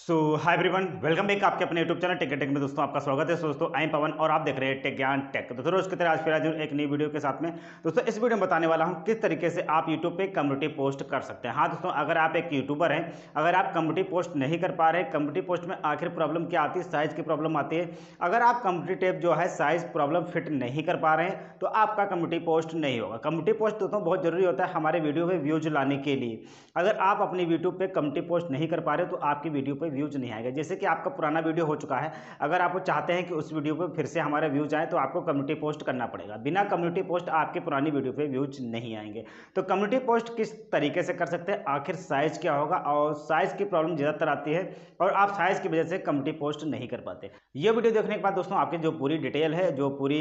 सो hi everyone welcome back आपके अपने YouTube channel take take में दोस्तों आपका स्वागत है दोस्तों आई एम पवन और आप देख रहे हैं टेक ज्ञान टेक दोस्तों रोज की तरह आज फिर आज एक नई वीडियो के साथ में दोस्तों इस वीडियो में बताने वाला हूं किस तरीके से आप यूट्यूब पे कम्युनिटी पोस्ट कर सकते हैं हाँ दोस्तों अगर आप एक यूट्यूबर हैं अगर आप कम्युनिटी पोस्ट नहीं कर पा रहे कम्युनिटी पोस्ट में आखिर प्रॉब्लम क्या आती है साइज़ की प्रॉब्लम आती है अगर आप कम्युनिटी टेप जो है साइज़ प्रॉब्लम फिट नहीं कर पा रहे हैं तो आपका कम्युनिटी पोस्ट नहीं होगा कम्युनिटी पोस्ट दोस्तों बहुत ज़रूरी होता है हमारे वीडियो पर व्यूज लाने के लिए अगर आप अपनी यूट्यूब पर कम्युनिटी पोस्ट नहीं कर पा रहे तो आपकी वीडियो पर पे व्यूज नहीं आएगा जैसे कि आपका पुराना वीडियो हो चुका है अगर आप चाहते हैं कि उस वीडियो पर फिर से हमारे व्यूज आए तो आपको कम्युनिटी पोस्ट करना पड़ेगा बिना कम्युनिटी पोस्ट आपके पुरानी वीडियो पर व्यूज नहीं आएंगे तो कम्युनिटी पोस्ट किस तरीके से कर सकते हैं आखिर साइज़ क्या होगा और साइज़ की प्रॉब्लम ज़्यादातर आती है और आप साइज़ की वजह से कम्युनिटी पोस्ट नहीं कर पाते ये वीडियो देखने के बाद दोस्तों आपकी जो पूरी डिटेल है जो पूरी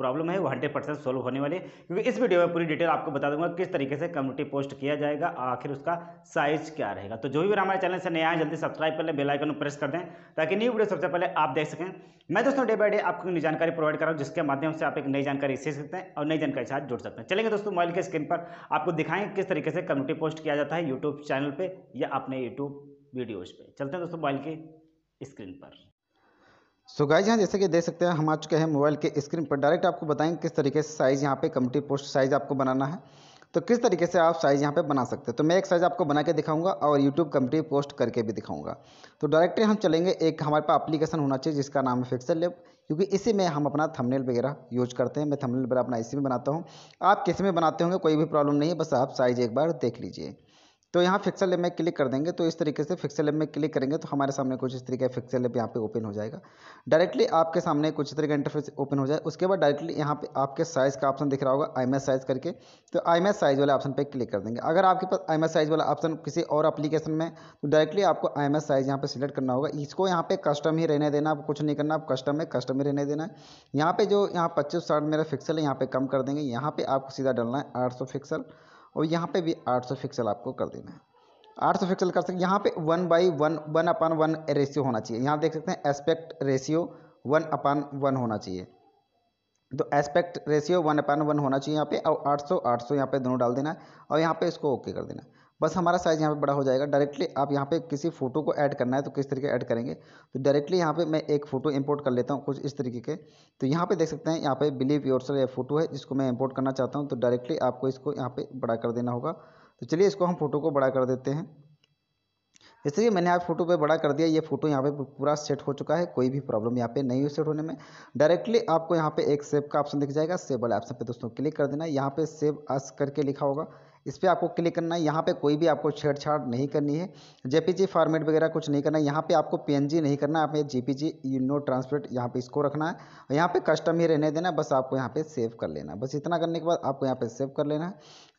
प्रॉब्लम है वो हंड्रेड परसेंट सॉल्व होने वाली है क्योंकि इस वीडियो में पूरी डिटेल आपको बता दूंगा किस तरीके से कम्युनिटी पोस्ट किया जाएगा आखिर उसका साइज़ क्या रहेगा तो जो भी हमारे चैनल से नया है जल्दी सब्सक्राइब सब्सक्राइब कर लें बेलाइकन को प्रेस कर दें ताकि न्यू वीडियो सबसे पहले आप देख सकें मैं दोस्तों डे बाई डे आपको नई जानकारी प्रोवाइड कर रहा हूँ जिसके माध्यम से आप एक नई जानकारी सीख सकते हैं और नई जानकारी साथ जुड़ सकते हैं चलेंगे दोस्तों मोबाइल के स्क्रीन पर आपको दिखाएं किस तरीके से कम्युनिटी पोस्ट किया जाता है यूट्यूब चैनल पर या अपने यूट्यूब वीडियोज़ पर चलते हैं दोस्तों मोबाइल के स्क्रीन पर सो so गाइज यहाँ जैसे कि देख सकते हैं हम आ चुके हैं मोबाइल के स्क्रीन पर डायरेक्ट आपको बताएंगे किस तरीके से साइज़ यहाँ पे कम्युनिटी पोस्ट साइज़ आपको बनाना है तो किस तरीके से आप साइज़ यहाँ पे बना सकते हैं तो मैं एक साइज़ आपको बना के दिखाऊंगा और यूट्यूब कंपनी पोस्ट करके भी दिखाऊंगा तो डायरेक्टली हम चलेंगे एक हमारे पास एप्लीकेशन होना चाहिए जिसका नाम है फिक्सल लेब क्योंकि इसी में हम अपना थंबनेल वगैरह यूज करते हैं मैं थंबनेल वगैरह अपना इसी में बनाता हूँ आप किसी में बनाते होंगे कोई भी प्रॉब्लम नहीं है बस आप साइज़ एक बार देख लीजिए तो यहाँ फिक्सल एप में क्लिक कर देंगे तो इस तरीके से फिक्सल एप में क्लिक करेंगे तो हमारे सामने कुछ इस तरीके फिक्सल एप यहाँ पे ओपन हो जाएगा डायरेक्टली आपके सामने कुछ इस तरीके इंटरफेस ओपन हो जाए उसके बाद डायरेक्टली यहाँ पे आपके साइज़ का ऑप्शन दिख रहा होगा आई साइज़ करके तो आई साइज़ वाले ऑप्शन पर क्लिक कर देंगे अगर आपके पास आई साइज़ वाला ऑप्शन किसी और अपलीकेशन में तो डायरेक्टली आपको आई साइज़ यहाँ पर सिलेक्ट करना होगा इसको यहाँ पर कस्टम ही रहने देना आप कुछ नहीं करना आप कस्टम है कस्टम ही रहने देना है यहाँ पर जो यहाँ पच्चीस साठ मेरा फिक्सल है यहाँ पर कम कर देंगे यहाँ पर आपको सीधा डालना है आठ फिक्सल और यहाँ पे भी 800 पिक्सल आपको कर देना है 800 पिक्सल कर सकते यहाँ पे one by one one upon one ratio होना चाहिए यहाँ देख सकते हैं aspect ratio one upon one होना चाहिए तो aspect ratio one upon one होना चाहिए यहाँ पे और 800 800 यहाँ पे दोनों डाल देना है और यहाँ पे इसको ओके कर देना है बस हमारा साइज़ यहाँ पे बड़ा हो जाएगा डायरेक्टली आप यहाँ पे किसी फ़ोटो को ऐड करना है तो किस तरीके ऐड करेंगे तो डायरेक्टली यहाँ पे मैं एक फ़ोटो इंपोर्ट कर लेता हूँ कुछ इस तरीके के तो यहाँ पे देख सकते हैं यहाँ पे बिलीव योर सर यह फ़ोटो है जिसको मैं इंपोर्ट करना चाहता हूँ तो डायरेक्टली आपको इसको यहाँ पर बड़ा कर देना होगा तो चलिए इसको हम फोटो को बड़ा कर देते हैं इसलिए मैंने आप फोटो पे बड़ा कर दिया ये फोटो यहाँ पे पूरा सेट हो चुका है कोई भी प्रॉब्लम यहाँ पे नहीं हो सेट होने में डायरेक्टली आपको यहाँ पे एक सेव का ऑप्शन दिख जाएगा सेव वाले ऑप्शन पे दोस्तों क्लिक कर देना यहाँ पे सेव अस करके लिखा होगा इस पर आपको क्लिक करना है यहाँ पे कोई भी आपको छेड़छाड़ नहीं करनी है जेपीजी फॉर्मेट वगैरह कुछ नहीं करना है यहाँ पे आपको पीएनजी नहीं करना है आपने जेपीजी यू नो ट्रांसलेट यहाँ पे इसको रखना है यहाँ पे कस्टम ही रहने देना बस आपको यहाँ पे सेव कर लेना है बस इतना करने के बाद आपको यहाँ पे सेव कर लेना है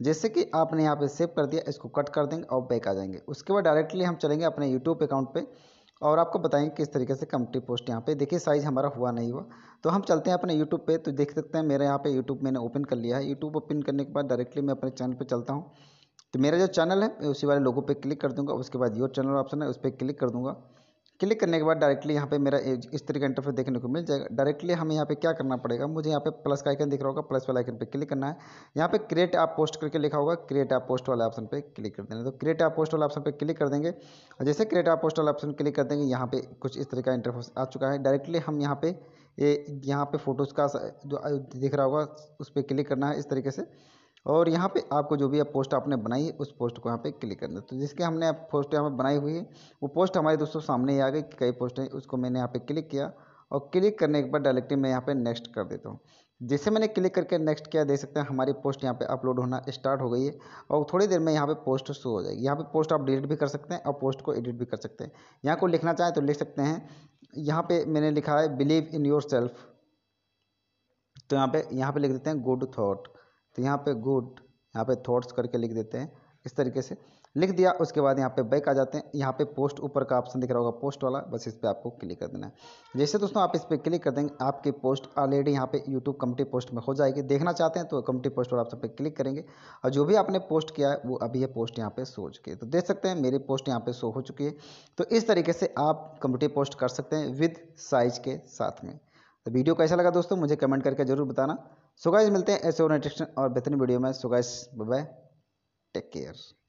जैसे कि आपने यहाँ पर सेव कर दिया इसको कट कर देंगे और बैक आ जाएंगे उसके बाद डायरेक्टली हम चलेंगे अपने यूट्यूब अकाउंट पर और आपको बताएंगे किस तरीके से कमटी पोस्ट यहाँ पे देखिए साइज़ हमारा हुआ नहीं हुआ तो हम चलते हैं अपने यूट्यूब पे तो देख सकते हैं मेरे यहाँ पे यूट्यूब मैंने ओपन कर लिया है यूट्यूब ओपन करने के बाद डायरेक्टली मैं अपने चैनल पे चलता हूँ तो मेरा जो चैनल है मैं उसी वाले लोगों पर क्लिक कर दूँगा उसके बाद योर चैनल ऑप्शन है उस पर क्लिक कर दूँगा क्लिक करने के बाद डायरेक्टली यहाँ पे मेरा इस तरीके का इंटरफेस देखने को मिल जाएगा डायरेक्टली हमें यहाँ पे क्या करना पड़ेगा मुझे यहाँ पे प्लस का आइकन दिख रहा होगा प्लस वाला आइकन पे क्लिक करना है यहाँ पे क्रिएट आप पोस्ट करके लिखा होगा क्रिएट आप पोस्ट वाला ऑप्शन पे क्लिक कर देना तो क्रिएट आप पोस्ट वाला ऑप्शन पर क्लिक कर देंगे और जैसे क्रिएट आप पोस्ट वाला ऑप्शन क्लिक कर देंगे यहाँ पे कुछ इस तरह का इंटरफेस आ चुका है डायरेक्टली हम यहाँ पे ये यहाँ पे फोटोज़ का जो दिख रहा होगा उस पर क्लिक करना है इस तरीके से और यहाँ पे आपको जो भी पोस्ट आपने बनाई है उस पोस्ट को यहाँ पे क्लिक करना तो जिसके हमने पोस्ट यहाँ पे बनाई हुई है वो पोस्ट हमारे दोस्तों सामने ही आ गई कई पोस्ट हैं उसको मैंने यहाँ पे क्लिक किया और क्लिक करने के बाद डायरेक्टली मैं यहाँ पे नेक्स्ट कर देता हूँ जैसे मैंने क्लिक करके नेक्स्ट किया देख सकते हैं हमारी पोस्ट यहाँ पे अपलोड होना स्टार्ट हो गई है और थोड़ी देर में यहाँ पे पोस्ट शो हो जाएगी यहाँ पे पोस्ट आप डिलीट भी कर सकते हैं और पोस्ट को एडिट भी कर सकते हैं यहाँ को लिखना चाहें तो लिख सकते हैं यहाँ पर मैंने लिखा है बिलीव इन योर सेल्फ तो यहाँ पर यहाँ पर लिख देते हैं गुड थाट तो यहाँ पे गुड यहाँ पे थॉट्स करके लिख देते हैं इस तरीके से लिख दिया उसके बाद यहाँ पे बैक आ जाते हैं यहाँ पे पोस्ट ऊपर का ऑप्शन दिख रहा होगा पोस्ट वाला बस इस पर आपको क्लिक कर देना है जैसे दोस्तों आप इस पर क्लिक कर देंगे आपकी पोस्ट ऑलरेडी यहाँ पे यूट्यूब कमिटी पोस्ट में हो जाएगी देखना चाहते हैं तो कमिटी पोस्ट वाला ऑप्शन पर क्लिक करेंगे और जो भी आपने पोस्ट किया है वो अभी ये पोस्ट यहाँ पर शो हो चुकी है तो देख सकते हैं मेरी पोस्ट यहाँ पर शो हो चुकी है तो इस तरीके से आप कमिटी पोस्ट कर सकते हैं विद साइज के साथ में तो वीडियो कैसा लगा दोस्तों मुझे कमेंट करके ज़रूर बताना सो गाइस मिलते हैं ऐसे और नेटेशन और बेहतरीन वीडियो में so guys bye take care